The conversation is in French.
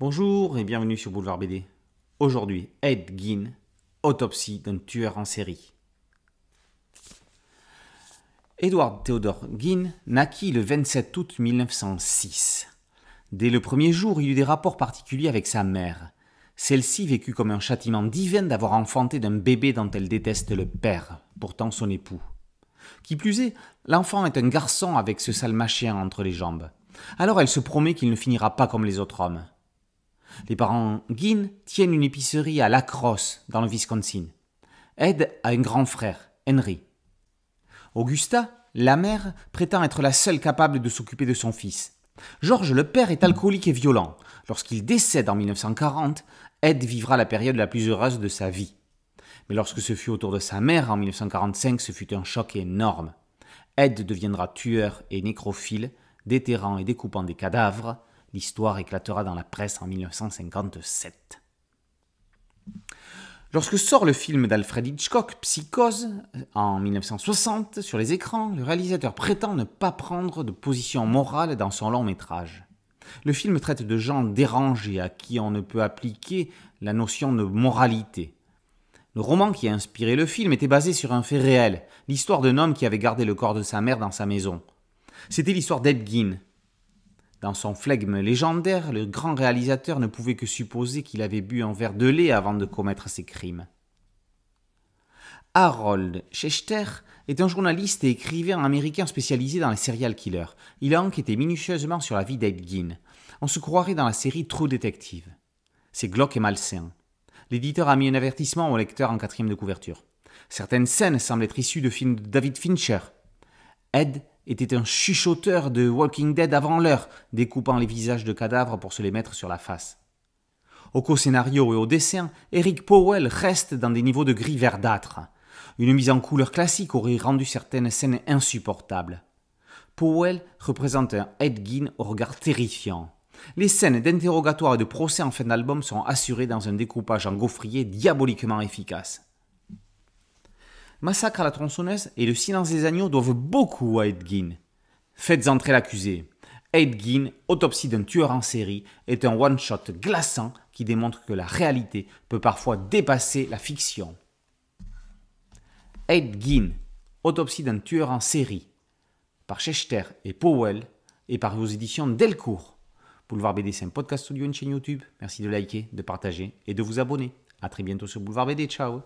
Bonjour et bienvenue sur Boulevard BD. Aujourd'hui, Ed Gein, autopsie d'un tueur en série. Edward Theodore Gein naquit le 27 août 1906. Dès le premier jour, il eut des rapports particuliers avec sa mère. Celle-ci vécut comme un châtiment divin d'avoir enfanté d'un bébé dont elle déteste le père, pourtant son époux. Qui plus est, l'enfant est un garçon avec ce sale machin entre les jambes. Alors elle se promet qu'il ne finira pas comme les autres hommes. Les parents Guin tiennent une épicerie à Lacrosse, dans le Wisconsin. Ed a un grand frère, Henry. Augusta, la mère, prétend être la seule capable de s'occuper de son fils. George, le père, est alcoolique et violent. Lorsqu'il décède en 1940, Ed vivra la période la plus heureuse de sa vie. Mais lorsque ce fut autour de sa mère en 1945, ce fut un choc énorme. Ed deviendra tueur et nécrophile, déterrant et découpant des cadavres, L'histoire éclatera dans la presse en 1957. Lorsque sort le film d'Alfred Hitchcock, Psychose, en 1960, sur les écrans, le réalisateur prétend ne pas prendre de position morale dans son long métrage. Le film traite de gens dérangés à qui on ne peut appliquer la notion de moralité. Le roman qui a inspiré le film était basé sur un fait réel, l'histoire d'un homme qui avait gardé le corps de sa mère dans sa maison. C'était l'histoire d'Ed dans son flegme légendaire, le grand réalisateur ne pouvait que supposer qu'il avait bu un verre de lait avant de commettre ses crimes. Harold Schechter est un journaliste et écrivain américain spécialisé dans les serial killers. Il a enquêté minutieusement sur la vie d'Ed Gein. On se croirait dans la série True Detective. C'est glauque et malsain. L'éditeur a mis un avertissement au lecteur en quatrième de couverture. Certaines scènes semblent être issues de films de David Fincher. Ed était un chuchoteur de Walking Dead avant l'heure, découpant les visages de cadavres pour se les mettre sur la face. Au co-scénario et au dessin, Eric Powell reste dans des niveaux de gris verdâtre. Une mise en couleur classique aurait rendu certaines scènes insupportables. Powell représente un Ed au regard terrifiant. Les scènes d'interrogatoire et de procès en fin d'album sont assurées dans un découpage en gaufrier diaboliquement efficace. Massacre à la tronçonneuse et le silence des agneaux doivent beaucoup à Edgin. Faites entrer l'accusé. Edgin, autopsie d'un tueur en série, est un one-shot glaçant qui démontre que la réalité peut parfois dépasser la fiction. Edgin, autopsie d'un tueur en série, par Schechter et Powell, et par vos éditions Delcourt. Boulevard BD, c'est un podcast studio, une chaîne YouTube. Merci de liker, de partager et de vous abonner. À très bientôt sur Boulevard BD. Ciao